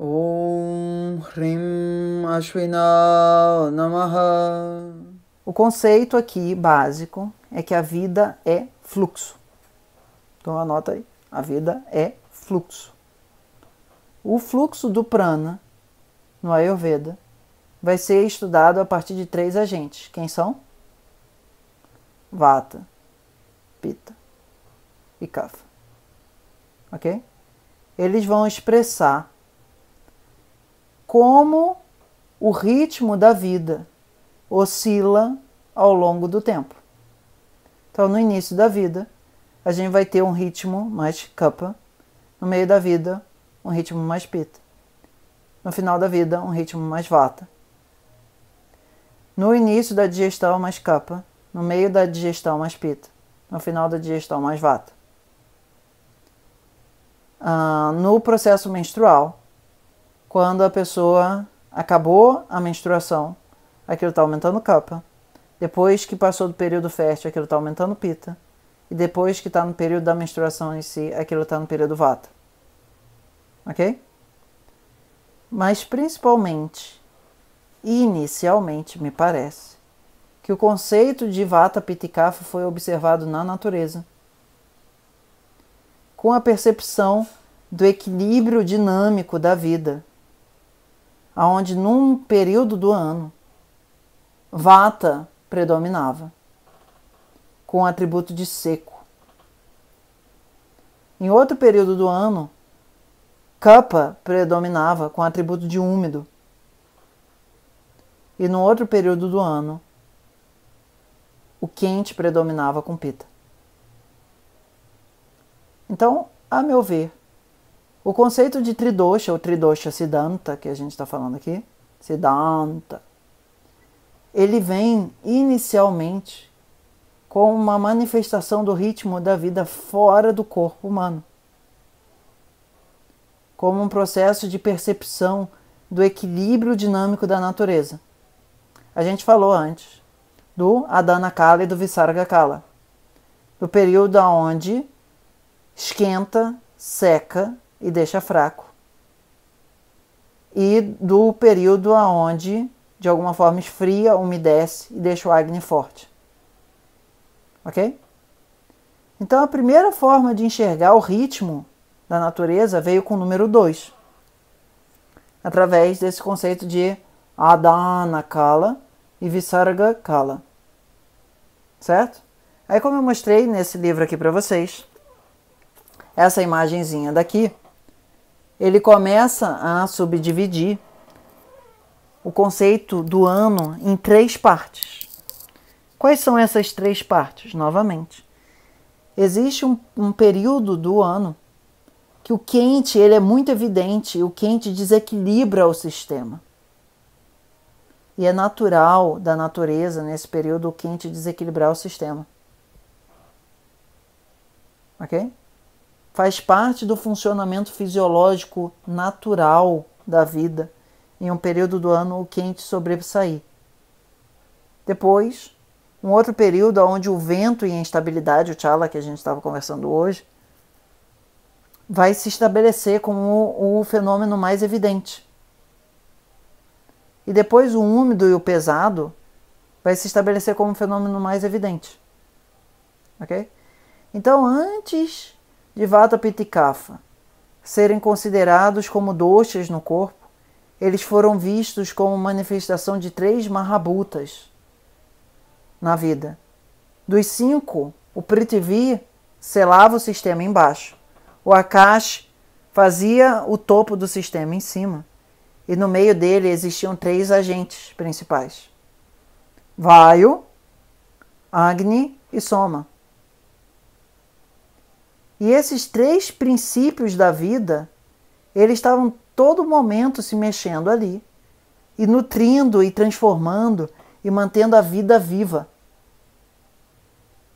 Om rim Ashwina Namaha. O conceito aqui básico é que a vida é fluxo. Então anota aí, a vida é fluxo. O fluxo do prana no Ayurveda vai ser estudado a partir de três agentes. Quem são? Vata, Pita e Kapha. OK? Eles vão expressar como o ritmo da vida oscila ao longo do tempo. Então, no início da vida, a gente vai ter um ritmo mais capa, no meio da vida, um ritmo mais pita, no final da vida, um ritmo mais vata. No início da digestão, mais capa, no meio da digestão, mais pita, no final da digestão, mais vata. Ah, no processo menstrual, quando a pessoa acabou a menstruação, aquilo está aumentando capa. Depois que passou do período fértil, aquilo está aumentando pita. E depois que está no período da menstruação em si, aquilo está no período vata. Ok? Mas principalmente, inicialmente, me parece, que o conceito de vata pitikafa foi observado na natureza. Com a percepção do equilíbrio dinâmico da vida, aonde num período do ano Vata predominava, com o atributo de seco. Em outro período do ano, Kapha predominava com o atributo de úmido. E no outro período do ano, o quente predominava com Pita. Então, a meu ver, o conceito de tridosha, ou tridosha siddhanta, que a gente está falando aqui, siddhanta, ele vem inicialmente com uma manifestação do ritmo da vida fora do corpo humano, como um processo de percepção do equilíbrio dinâmico da natureza. A gente falou antes do Adana Kala e do Visarga Kala, do período onde esquenta, seca e deixa fraco. E do período aonde, de alguma forma, esfria, umedece e deixa o Agni forte. Ok? Então a primeira forma de enxergar o ritmo da natureza veio com o número 2, através desse conceito de Adana Kala e Visarga Kala. Certo? Aí, como eu mostrei nesse livro aqui para vocês, essa imagenzinha daqui ele começa a subdividir o conceito do ano em três partes. Quais são essas três partes? Novamente, existe um, um período do ano que o quente ele é muito evidente, o quente desequilibra o sistema. E é natural da natureza, nesse período quente, desequilibrar o sistema. Ok? faz parte do funcionamento fisiológico natural da vida em um período do ano o quente sobressair. Depois, um outro período onde o vento e a instabilidade, o chala que a gente estava conversando hoje, vai se estabelecer como o fenômeno mais evidente. E depois o úmido e o pesado vai se estabelecer como o fenômeno mais evidente. Ok? Então, antes de Vata Pitikafa serem considerados como doxas no corpo, eles foram vistos como manifestação de três Mahabutas na vida. Dos cinco, o Prithvi selava o sistema embaixo, o Akash fazia o topo do sistema em cima, e no meio dele existiam três agentes principais: Vaio, Agni e Soma. E esses três princípios da vida, eles estavam todo momento se mexendo ali e nutrindo e transformando e mantendo a vida viva.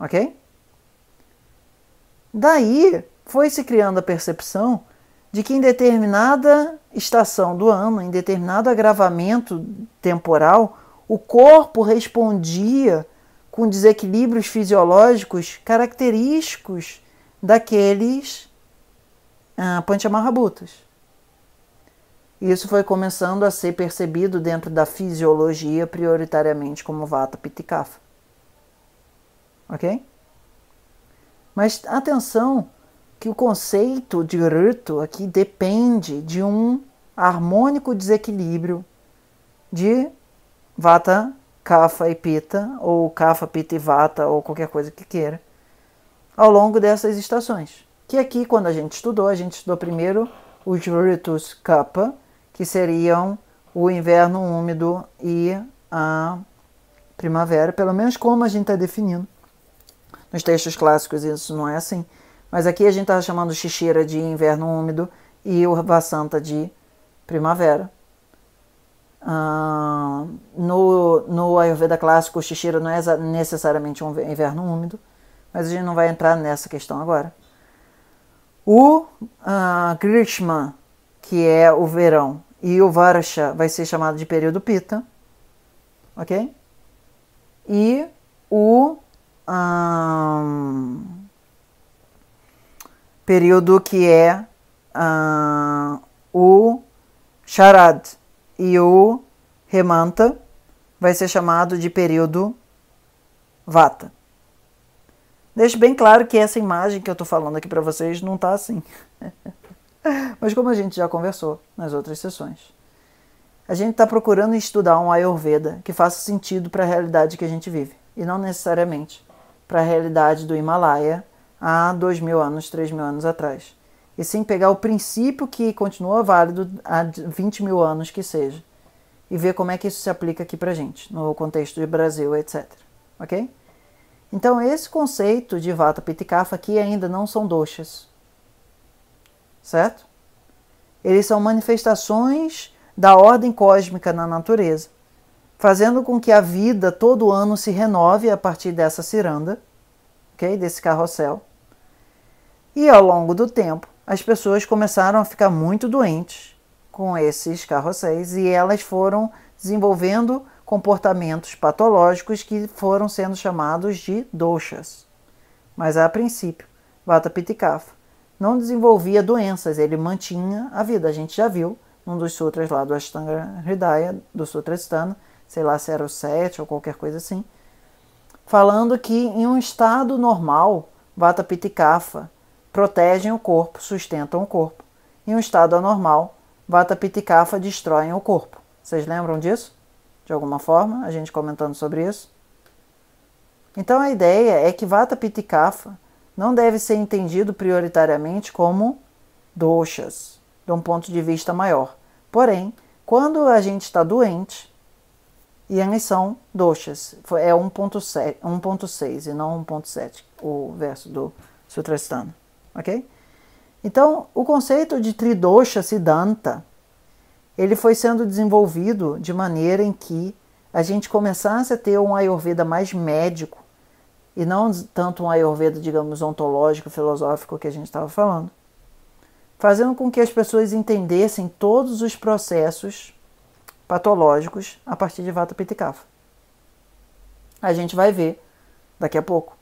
Ok? Daí foi se criando a percepção de que em determinada estação do ano, em determinado agravamento temporal, o corpo respondia com desequilíbrios fisiológicos característicos daqueles ah, Isso foi começando a ser percebido dentro da fisiologia prioritariamente como Vata Pittikafa. Ok? Mas atenção que o conceito de Ruto aqui depende de um harmônico desequilíbrio de Vata, Kapha e Pita, ou Kapha, Pita e Vata, ou qualquer coisa que queira ao longo dessas estações. Que aqui, quando a gente estudou, a gente estudou primeiro os Ritus Kappa, que seriam o inverno úmido e a primavera, pelo menos como a gente está definindo. Nos textos clássicos isso não é assim, mas aqui a gente estava tá chamando Xixira de inverno úmido e o Vassanta de primavera. Ah, no, no Ayurveda clássico, o não é necessariamente um inverno úmido, mas a gente não vai entrar nessa questão agora. O uh, ah, Grishma, que é o verão, e o Varsha vai ser chamado de período Pita, ok? E o um, ah, período que é ah, o Sharad e o Remanta vai ser chamado de período Vata. Deixo bem claro que essa imagem que eu estou falando aqui para vocês não está assim. Mas como a gente já conversou nas outras sessões, a gente está procurando estudar um Ayurveda que faça sentido para a realidade que a gente vive e não necessariamente para a realidade do Himalaia há dois mil anos, três mil anos atrás. E sim pegar o princípio que continua válido há 20 mil anos que seja e ver como é que isso se aplica aqui para gente, no contexto de Brasil, etc. Ok? Então, esse conceito de Vata pitikafa aqui ainda não são doxas, certo? Eles são manifestações da ordem cósmica na natureza, fazendo com que a vida todo ano se renove a partir dessa ciranda, okay? desse carrossel. E ao longo do tempo, as pessoas começaram a ficar muito doentes com esses carrosséis e elas foram desenvolvendo comportamentos patológicos que foram sendo chamados de doshas. Mas a princípio, vata Pitikafa não desenvolvia doenças, ele mantinha a vida. A gente já viu num dos sutras lá do Ashtanga Hridaya, do Sutra Stana, sei lá se era o 7 ou qualquer coisa assim, falando que em um estado normal, vata Pitikafa protegem o corpo, sustentam o corpo. Em um estado anormal, vata Pitikafa destroem o corpo. Vocês lembram disso? de alguma forma, a gente comentando sobre isso. Então a ideia é que Vata Pitikafa não deve ser entendido prioritariamente como doxas, de um ponto de vista maior. Porém, quando a gente está doente, ienes são doxas, é 1.6 e não 1.7, o verso do Sutrasthana, ok? Então, o conceito de Tridosha Siddhanta, ele foi sendo desenvolvido de maneira em que a gente começasse a ter um Ayurveda mais médico e não tanto um Ayurveda, digamos, ontológico, filosófico que a gente estava falando, fazendo com que as pessoas entendessem todos os processos patológicos a partir de Vata Pitikafa. A gente vai ver daqui a pouco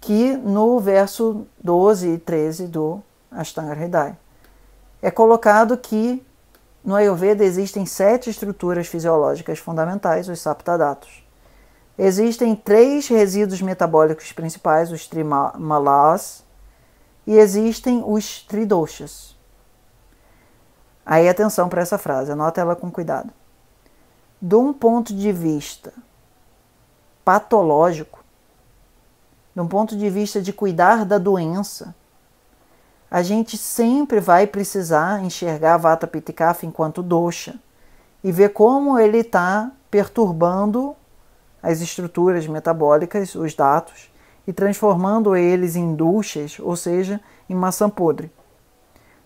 que no verso 12 e 13 do Ashtanga Hridaya é colocado que no Ayurveda existem sete estruturas fisiológicas fundamentais, os saptadatos. Existem três resíduos metabólicos principais, os trimalas, e existem os tridoshas. Aí atenção para essa frase, anota ela com cuidado. De um ponto de vista patológico, de um ponto de vista de cuidar da doença, a gente sempre vai precisar enxergar Vata Pitikapha enquanto dosha e ver como ele está perturbando as estruturas metabólicas, os datos, e transformando eles em duchas, ou seja, em maçã podre.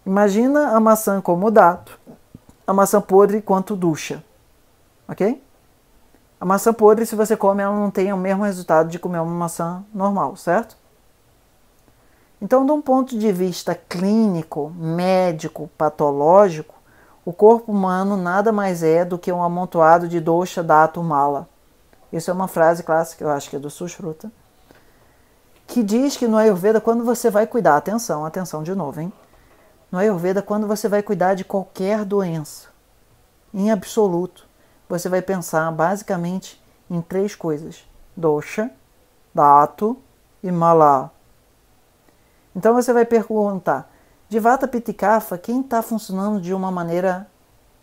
Imagina a maçã como dato, a maçã podre quanto ducha, ok? A maçã podre, se você come, ela não tem o mesmo resultado de comer uma maçã normal, certo? Então, de um ponto de vista clínico, médico, patológico, o corpo humano nada mais é do que um amontoado de dosha, data, mala. Isso é uma frase clássica, eu acho que é do Sushruta, que diz que no Ayurveda, quando você vai cuidar, atenção, atenção de novo, hein? No Ayurveda, quando você vai cuidar de qualquer doença, em absoluto, você vai pensar basicamente em três coisas: dosha, dato e mala. Então você vai perguntar: de Vata piticafa, quem está funcionando de uma maneira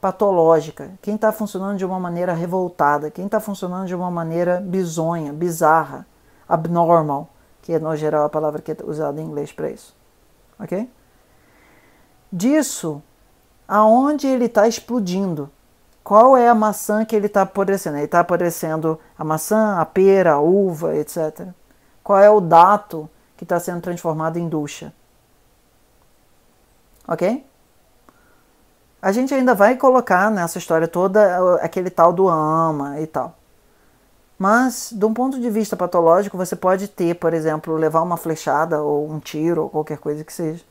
patológica? Quem está funcionando de uma maneira revoltada? Quem está funcionando de uma maneira bizonha, bizarra, abnormal? Que é, no geral, a palavra que é usada em inglês para isso. Ok? Disso, aonde ele está explodindo? Qual é a maçã que ele está apodrecendo? Ele está apodrecendo a maçã, a pera, a uva, etc. Qual é o dato? que está sendo transformado em ducha. Ok? A gente ainda vai colocar nessa história toda aquele tal do ama e tal. Mas, de um ponto de vista patológico, você pode ter, por exemplo, levar uma flechada ou um tiro ou qualquer coisa que seja.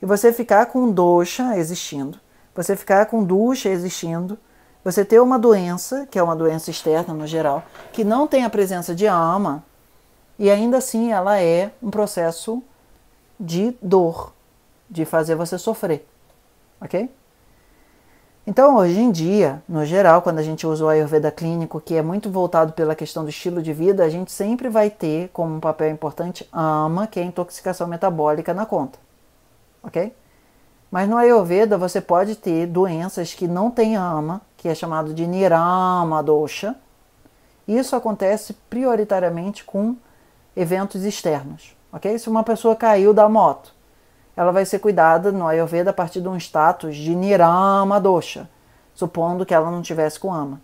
E você ficar com ducha existindo. Você ficar com ducha existindo. Você ter uma doença, que é uma doença externa no geral, que não tem a presença de ama, e ainda assim ela é um processo de dor, de fazer você sofrer. Ok? Então, hoje em dia, no geral, quando a gente usa o Ayurveda clínico, que é muito voltado pela questão do estilo de vida, a gente sempre vai ter como um papel importante AMA, que é a intoxicação metabólica na conta. Ok? Mas no Ayurveda você pode ter doenças que não têm AMA, que é chamado de Nirama Dosha. Isso acontece prioritariamente com eventos externos, ok? Se uma pessoa caiu da moto, ela vai ser cuidada no Ayurveda a partir de um status de Nirama Dosha, supondo que ela não tivesse com ama,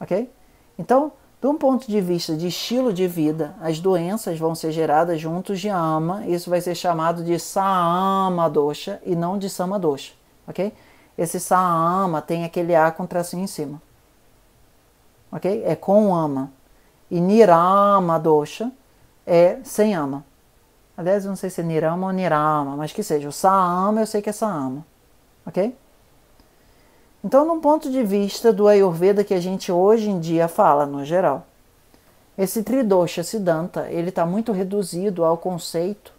ok? Então, de um ponto de vista de estilo de vida, as doenças vão ser geradas juntos de ama, isso vai ser chamado de Saama Dosha e não de Sama Dosha, ok? Esse Saama tem aquele A com tracinho em cima, ok? É com ama. E Nirama Dosha é sem ama. Aliás, eu não sei se é nirama ou nirama, mas que seja. O sa-ama, eu sei que é sa-ama. Ok? Então, num ponto de vista do Ayurveda que a gente hoje em dia fala, no geral, esse Tridosha Siddhanta, ele está muito reduzido ao conceito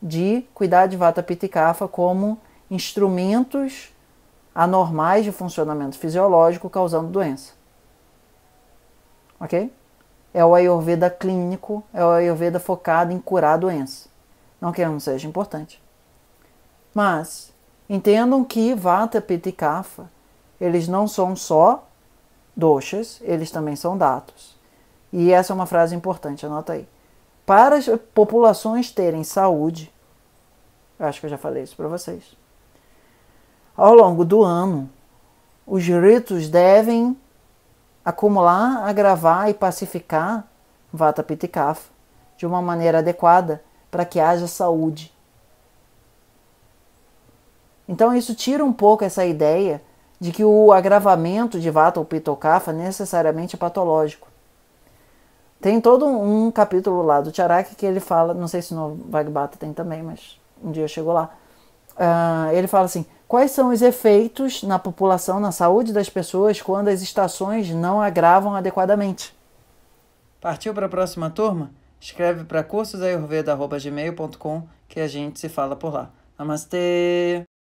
de cuidar de Vata Pitta e Kapha como instrumentos anormais de funcionamento fisiológico causando doença. Ok? é o Ayurveda clínico, é o Ayurveda focado em curar a doença. Não que não seja importante. Mas entendam que Vata, Pitta e Kapha, eles não são só doshas, eles também são datos. E essa é uma frase importante, anota aí. Para as populações terem saúde, acho que eu já falei isso para vocês. Ao longo do ano, os ritos devem acumular, agravar e pacificar Vata Pitta e Kapha de uma maneira adequada para que haja saúde. Então isso tira um pouco essa ideia de que o agravamento de Vata ou Pitta ou é Kapha necessariamente patológico. Tem todo um capítulo lá do Charaki que ele fala, não sei se no Vagbata tem também, mas um dia eu chego lá uh, ele fala assim: quais são os efeitos na população, na saúde das pessoas, quando as estações não agravam adequadamente? Partiu para a próxima turma? Escreve para cursosayurveda.gmail.com que a gente se fala por lá. Namastê!